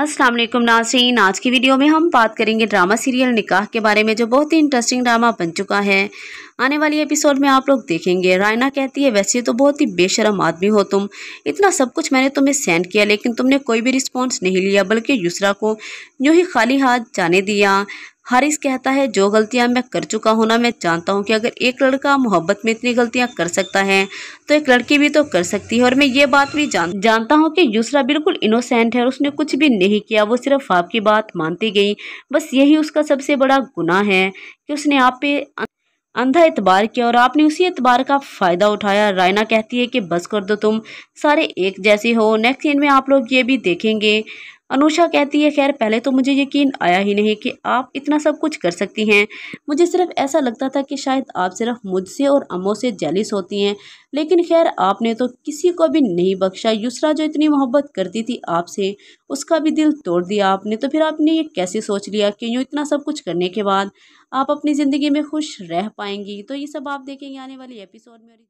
असलम नासन आज की वीडियो में हम बात करेंगे ड्रामा सीरियल निकाह के बारे में जो बहुत ही इंटरेस्टिंग ड्रामा बन चुका है आने वाली एपिसोड में आप लोग देखेंगे रायना कहती है वैसे तो बहुत ही बेशरम आदमी हो तुम इतना सब कुछ मैंने तुम्हें सेंड किया लेकिन तुमने कोई भी रिस्पॉन्स नहीं लिया बल्कि यूसरा को यूँ ही खाली हाथ जाने दिया हारिस कहता है जो गलतियां मैं कर चुका हूं ना मैं जानता हूं कि अगर एक लड़का मोहब्बत में इतनी गलतियां कर सकता है तो एक लड़की भी तो कर सकती है और मैं ये बात भी जान जानता हूं कि यूसरा बिल्कुल इनोसेंट है और उसने कुछ भी नहीं किया वो सिर्फ आपकी बात मानती गई बस यही उसका सबसे बड़ा गुना है कि उसने आप पे अंधा एतबार किया और आपने उसी एतबार का फ़ायदा उठाया रायना कहती है कि बस कर दो तुम सारे एक जैसे हो नेक्स्ट सीन में आप लोग ये भी देखेंगे अनुषा कहती है खैर पहले तो मुझे यकीन आया ही नहीं कि आप इतना सब कुछ कर सकती हैं मुझे सिर्फ ऐसा लगता था कि शायद आप सिर्फ मुझसे और अमो से जेलिस होती हैं लेकिन खैर आपने तो किसी को भी नहीं बख्शा युसरा जो इतनी मोहब्बत करती थी आपसे उसका भी दिल तोड़ दिया आपने तो फिर आपने ये कैसे सोच लिया कि यूँ इतना सब कुछ करने के बाद आप अपनी ज़िंदगी में खुश रह पाएंगी तो ये सब आप देखेंगे आने वाली एपिसोड में